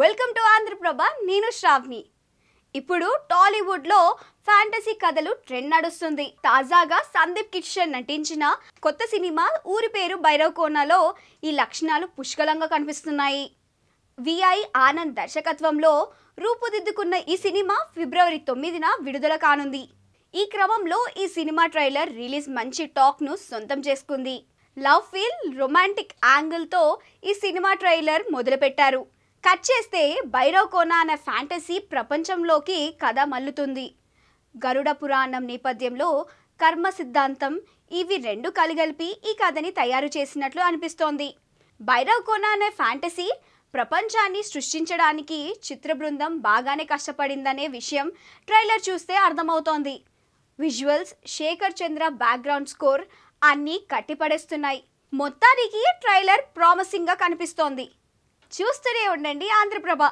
welcome to Andhraprabha నేను శ్రావణి ఇప్పుడు టాలీవుడ్లో ఫ్యాంటసీ కథలు ట్రెండ్ నడుస్తుంది తాజాగా సందీప్ కిషన్ నటించిన కొత్త సినిమా ఊరి పేరు భైరవ్ కోనలో ఈ లక్షణాలు పుష్కలంగా కనిపిస్తున్నాయి విఐ ఆనంద్ దర్శకత్వంలో రూపుదిద్దుకున్న ఈ సినిమా ఫిబ్రవరి తొమ్మిదిన విడుదల కానుంది ఈ క్రమంలో ఈ సినిమా ట్రైలర్ రిలీజ్ మంచి టాక్ను సొంతం చేసుకుంది లవ్ ఫీల్ రొమాంటిక్ యాంగిల్తో ఈ సినిమా ట్రైలర్ మొదలుపెట్టారు కట్ చేస్తే భైరవకోన అనే ఫ్యాంటసీ ప్రపంచంలోకి కథ మల్లుతుంది గరుడ పురాణం నేపథ్యంలో కర్మ సిద్ధాంతం ఇవి రెండు కలిగలిపి ఈ కథని తయారు చేసినట్లు అనిపిస్తోంది భైరవకోన అనే ఫ్యాంటసీ ప్రపంచాన్ని సృష్టించడానికి చిత్ర బృందం బాగానే కష్టపడిందనే విషయం ట్రైలర్ చూస్తే అర్థమవుతోంది visuals Shekhar Chandra background score అన్నీ కట్టిపడేస్తున్నాయి మొత్తానికి ట్రైలర్ ప్రామిసింగ్గా కనిపిస్తోంది చూస్తూనే ఉండండి ఆంధ్రప్రభ